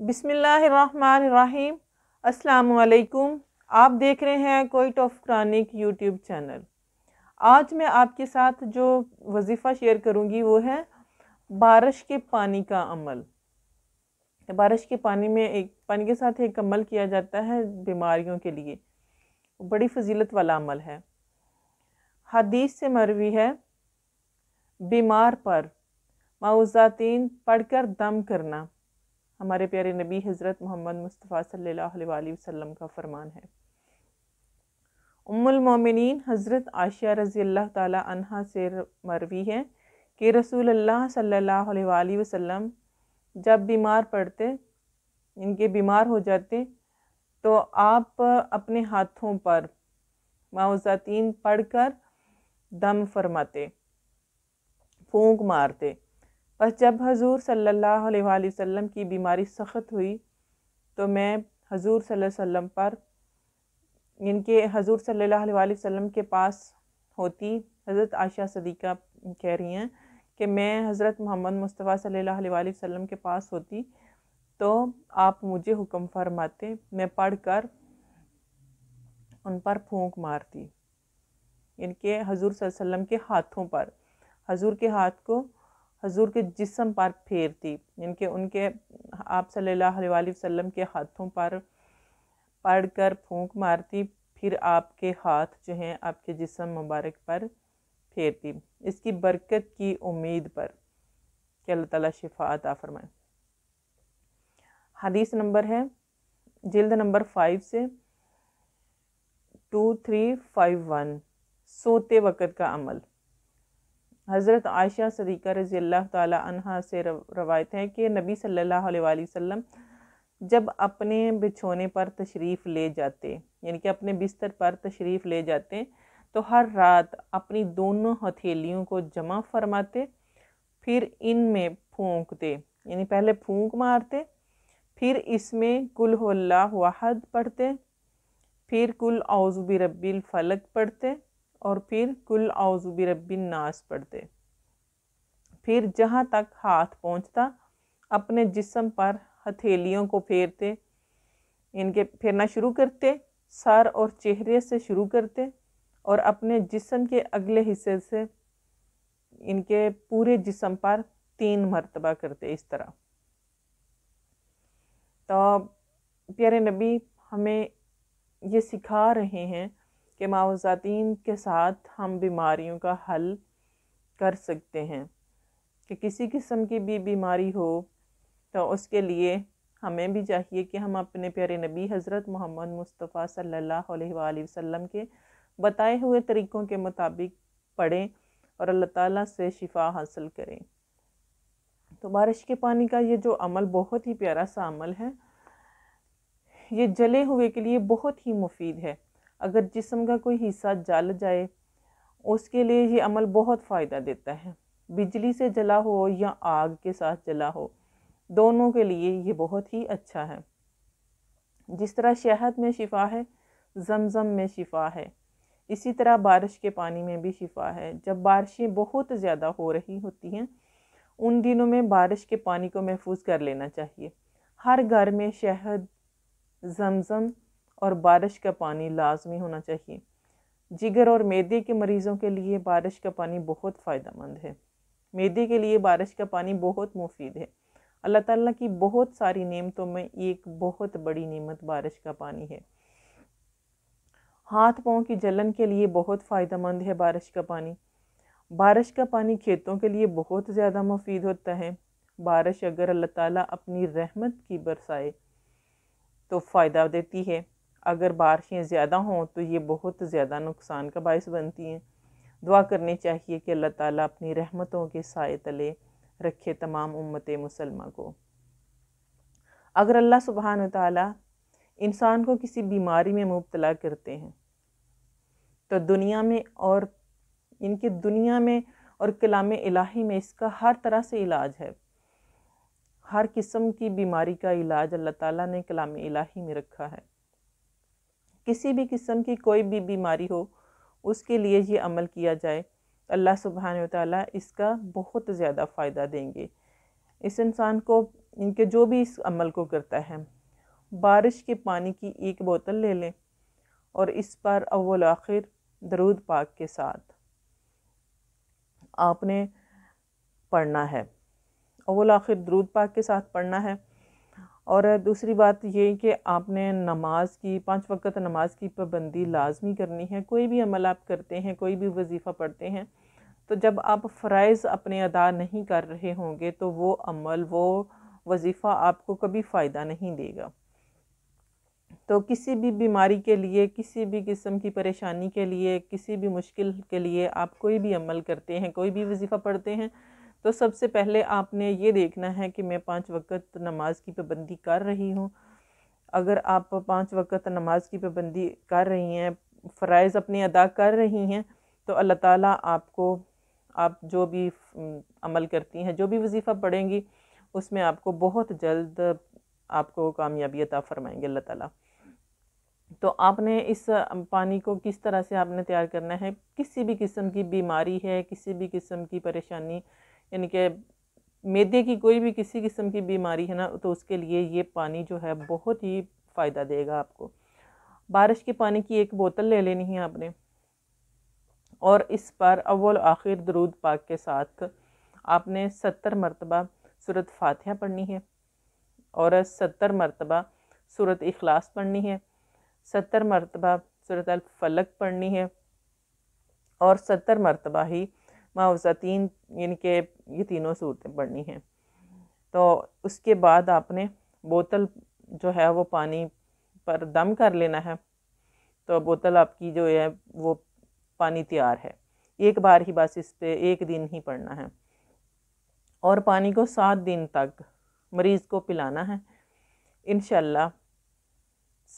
बिसमीम् असलकुम आप देख रहे हैं quote of chronic YouTube channel आज मैं आपके साथ जो वजीफ़ा शेयर करूंगी वो है बारिश के पानी का अमल बारिश के पानी में एक पानी के साथ एक अमल किया जाता है बीमारियों के लिए बड़ी फजीलत वाला अमल है हदीस से मरवी है बीमार पर माउज़ातीन पढ़कर दम करना हमारे प्यारे नबी हज़रत मोहम्मद मुस्तफ़ा सल्ला वसम का फ़रमान है उम्मिन हज़रत आशिया रज़ी अल्लाह तहा से मरवी है कि रसूल अल्लाह सल्ला वसम जब बीमार पड़ते इनके बीमार हो जाते तो आप अपने हाथों पर मावज़ातीन पढ़ कर दम फरमाते फूंक मारते बस जब हजूर सल्लल्लाहु अलैहि वसल्लम की बीमारी सख्त हुई तो मैं हजूर सल्लल्लाहु अलैहि वसल्लम पर इनके हजूर सल्लल्लाहु अलैहि वसल्लम के पास होती हज़रत आयशा सदीक़ा कह रही हैं कि मैं हज़रत मोहम्मद मुस्तफ़ा सल्लल्लाहु अलैहि वसल्लम के पास होती तो आप मुझे हुक्म फरमाते मैं पढ़ कर उन पर फूंक मारती इनके हजूर वसल्लम के हाथों पर हजूर के हाथ को हजूर के जिसम पर फेरती यानी कि उनके आप सल्ला वसम के हाथों पर पढ़ कर फूँक मारती फिर आपके हाथ जो हैं आपके जिसम मुबारक पर फेरती इसकी बरकत की उम्मीद पर कि अल्लाह ताली शिफा अता फरमाए हदीस नंबर है जल्द नंबर फाइव से टू थ्री फाइव वन सोते वक़्त का अमल हज़रत आयशा सदीक़ा रज़ी अल्लाह तह से रवायत है कि नबी सल्लल्लाहु अलैहि वसल्लम जब अपने बिछोने पर तशरीफ़ ले जाते यानी कि अपने बिस्तर पर तशरीफ़ ले जाते तो हर रात अपनी दोनों हथेलियों को जमा फरमाते फिर इन में फूँकते यानी पहले फूँक मारते फिर इसमें कुल वाहद पढ़ते फिर कुल औज़ रब्बिल फलक पढ़ते और फिर कुल रबी नाश पढ़ते फिर जहाँ तक हाथ पहुँचता अपने जिसम पर हथेलियों को फेरते इनके फेरना शुरू करते सर और चेहरे से शुरू करते और अपने जिसम के अगले हिस्से से इनके पूरे जिसम पर तीन मरतबा करते इस तरह तो प्यारे नबी हमें ये सिखा रहे हैं के मावज़ातीन के साथ हम बीमारियों का हल कर सकते हैं कि किसी किस्म की भी बीमारी हो तो उसके लिए हमें भी चाहिए कि हम अपने प्यारे नबी हज़रत मोहम्मद मुस्तफ़ा सल्लल्लाहु अलैहि वसल्लम के बताए हुए तरीक़ों के मुताबिक पढ़ें और अल्लाह ताला से शिफा हासिल करें तो बारिश के पानी का ये जो अमल बहुत ही प्यारा सा अमल है ये जले हुए के लिए बहुत ही मुफीद है अगर जिसम का कोई हिस्सा जल जाए उसके लिए ये अमल बहुत फ़ायदा देता है बिजली से जला हो या आग के साथ जला हो दोनों के लिए ये बहुत ही अच्छा है जिस तरह शहद में शिफा है जमज़म में शिफा है इसी तरह बारिश के पानी में भी शिफा है जब बारिशें बहुत ज़्यादा हो रही होती हैं उन दिनों में बारिश के पानी को महफूज कर लेना चाहिए हर घर में शहद जमज़म और बारिश का पानी लाजमी होना चाहिए जिगर और मैदे के मरीज़ों के लिए बारिश का पानी बहुत फ़ायदेमंद है मैदे के लिए बारिश का पानी बहुत मुफीद है अल्लाह ताला की बहुत सारी नियमतों में एक बहुत बड़ी नियमत बारिश का पानी है हाथ पाँव की जलन के लिए बहुत फ़ायदेमंद है बारिश का पानी बारिश का पानी खेतों के लिए बहुत ज़्यादा मुफीद होता है बारिश अगर अल्लाह ताला अपनी रहमत की बरसाए तो फ़ायदा देती है अगर बारिशें ज़्यादा हों तो ये बहुत ज़्यादा नुकसान का बायस बनती हैं दुआ करनी चाहिए कि अल्लाह ताला अपनी रहमतों के साय तले रखे तमाम उम्मत मुसलमा को अगर अल्लाह सुबहान ताली इंसान को किसी बीमारी में मुबतला करते हैं तो दुनिया में और इनके दुनिया में और कलाम इलाही में इसका हर तरह से इलाज है हर किस्म की बीमारी का इलाज अल्लाह ताला ने कलाम इलाही में रखा है किसी भी किस्म की कोई भी बीमारी हो उसके लिए ये अमल किया जाए अल्लाह सुबहान तै इसका बहुत ज़्यादा फ़ायदा देंगे इस इंसान को इनके जो भी इस अमल को करता है बारिश के पानी की एक बोतल ले लें और इस पर अव्वल आखिर दरूद पाक के साथ आपने पढ़ना है अव्वल आखिर दरूद पाक के साथ पढ़ना है और दूसरी बात ये कि आपने नमाज की पांच वक्त नमाज की पाबंदी लाजमी करनी है कोई भी अमल आप करते हैं कोई भी वजीफ़ा पढ़ते हैं तो जब आप फ़रज़ अपने अदा नहीं कर रहे होंगे तो वो अमल वो वजीफ़ा आपको कभी फ़ायदा नहीं देगा तो किसी भी बीमारी के लिए किसी भी किस्म की परेशानी के लिए किसी भी मुश्किल के लिए आप कोई भी अमल करते हैं कोई भी वजीफ़ा पढ़ते हैं तो सबसे पहले आपने ये देखना है कि मैं पाँच वक्त नमाज की पाबंदी कर रही हूँ अगर आप पाँच वक्त नमाज की पाबंदी कर रही हैं फ़रज़ अपने अदा कर रही हैं तो अल्लाह ताला आपको आप जो भी अमल करती हैं जो भी वजीफ़ा पढ़ेंगी उसमें आपको बहुत जल्द आपको कामयाबी अता फ़रमाएंगे अल्लाह ताला तो आपने इस पानी को किस तरह से आपने तैयार करना है किसी भी किस्म की बीमारी है किसी भी किस्म की परेशानी यानी कि मैदे की कोई भी किसी किस्म की बीमारी है ना तो उसके लिए ये पानी जो है बहुत ही फ़ायदा देगा आपको बारिश के पानी की एक बोतल ले लेनी है आपने और इस पर अव्वल आखिर दरूद पाक के साथ आपने सत्तर मरतबा सूरत फातिहा पढ़नी है और सत्तर मरतबा सूरत अखलास पढ़नी है सत्तर मरतबा सूरत फलक पढ़नी है और सत्तर मरतबा ही मुआवज़ा तीन यानी कि ये तीनों सूरतें पढ़नी हैं तो उसके बाद आपने बोतल जो है वो पानी पर दम कर लेना है तो बोतल आपकी जो है वो पानी तैयार है एक बार ही बस इस पर एक दिन ही पड़ना है और पानी को सात दिन तक मरीज़ को पिलाना है इन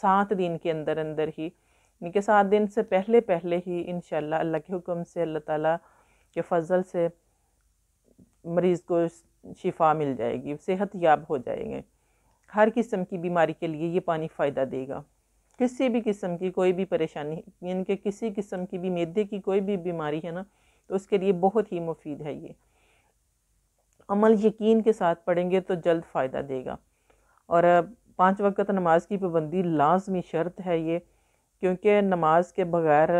सात दिन के अंदर अंदर ही यानी कि सात दिन से पहले पहले ही इन अल्लाह के हुक्म से अल्लाह ताला के फ़जल से मरीज़ को शिफा मिल जाएगी सेहत याब हो जाएंगे हर किस्म की बीमारी के लिए ये पानी फ़ायदा देगा किसी भी किस्म की कोई भी परेशानी यानी कि किसी किस्म की भी मैदे की कोई भी बीमारी है ना तो उसके लिए बहुत ही मुफीद है ये अमल यकीन के साथ पढ़ेंगे तो जल्द फ़ायदा देगा और पाँच वक्त नमाज की पाबंदी लाजमी शर्त है ये क्योंकि नमाज के बग़ैर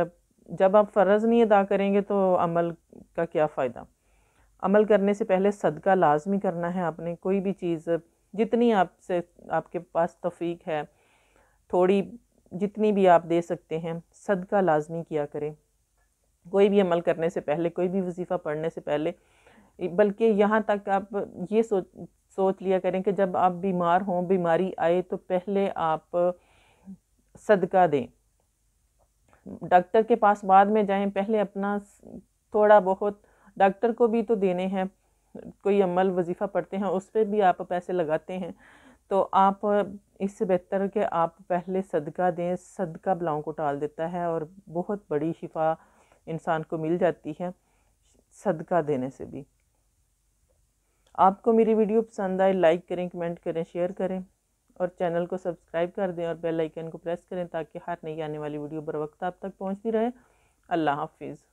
जब आप फ़र्ज़ नहीं अदा करेंगे तो अमल का क्या फ़ायदा अमल करने से पहले सदका लाजमी करना है आपने कोई भी चीज़ जितनी आपसे आपके पास तफीक है थोड़ी जितनी भी आप दे सकते हैं सदका लाजमी किया करें कोई भी अमल करने से पहले कोई भी वजीफ़ा पढ़ने से पहले बल्कि यहाँ तक आप ये सोच सोच लिया करें कि जब आप बीमार हों बीमारी आए तो पहले आप सदका दें डॉक्टर के पास बाद में जाएं पहले अपना थोड़ा बहुत डॉक्टर को भी तो देने हैं कोई अमल वजीफ़ा पढ़ते हैं उस पर भी आप पैसे लगाते हैं तो आप इससे बेहतर कि आप पहले सदका दें सदका बलाओं को टाल देता है और बहुत बड़ी शिफा इंसान को मिल जाती है सदका देने से भी आपको मेरी वीडियो पसंद आए लाइक करें कमेंट करें शेयर करें और चैनल को सब्सक्राइब कर दें और बेल आइकन को प्रेस करें ताकि हर नई आने वाली वीडियो बर वक्त आप तक पहुँचती रहे अल्लाह हाफिज़